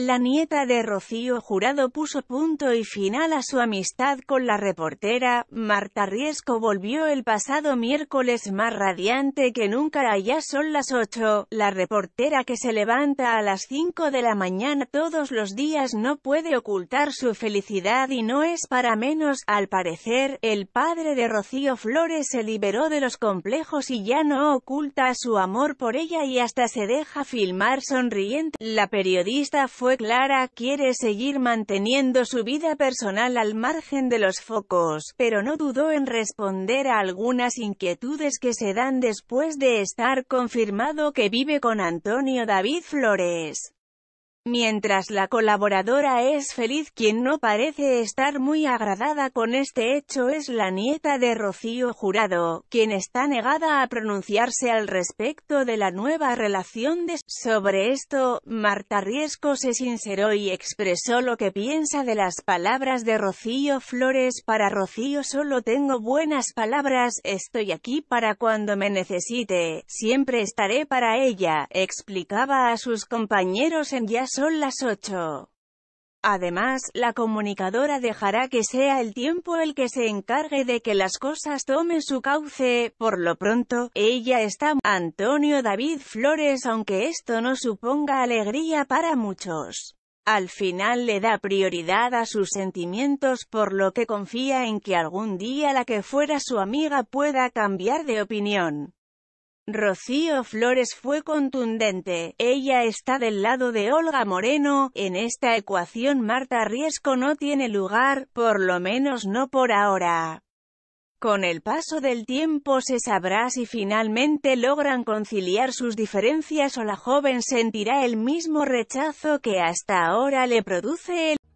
La nieta de Rocío Jurado puso punto y final a su amistad con la reportera, Marta Riesco volvió el pasado miércoles más radiante que nunca ya son las 8, la reportera que se levanta a las 5 de la mañana todos los días no puede ocultar su felicidad y no es para menos, al parecer, el padre de Rocío Flores se liberó de los complejos y ya no oculta su amor por ella y hasta se deja filmar sonriente, la periodista fue clara, quiere seguir manteniendo su vida personal al margen de los focos, pero no dudó en responder a algunas inquietudes que se dan después de estar confirmado que vive con Antonio David Flores. Mientras la colaboradora es feliz quien no parece estar muy agradada con este hecho es la nieta de Rocío Jurado, quien está negada a pronunciarse al respecto de la nueva relación de... Sobre esto, Marta Riesco se sinceró y expresó lo que piensa de las palabras de Rocío Flores. Para Rocío solo tengo buenas palabras, estoy aquí para cuando me necesite, siempre estaré para ella, explicaba a sus compañeros en son las 8. Además, la comunicadora dejará que sea el tiempo el que se encargue de que las cosas tomen su cauce, por lo pronto, ella está Antonio David Flores aunque esto no suponga alegría para muchos. Al final le da prioridad a sus sentimientos por lo que confía en que algún día la que fuera su amiga pueda cambiar de opinión. Rocío Flores fue contundente, ella está del lado de Olga Moreno, en esta ecuación Marta Riesco no tiene lugar, por lo menos no por ahora. Con el paso del tiempo se sabrá si finalmente logran conciliar sus diferencias o la joven sentirá el mismo rechazo que hasta ahora le produce el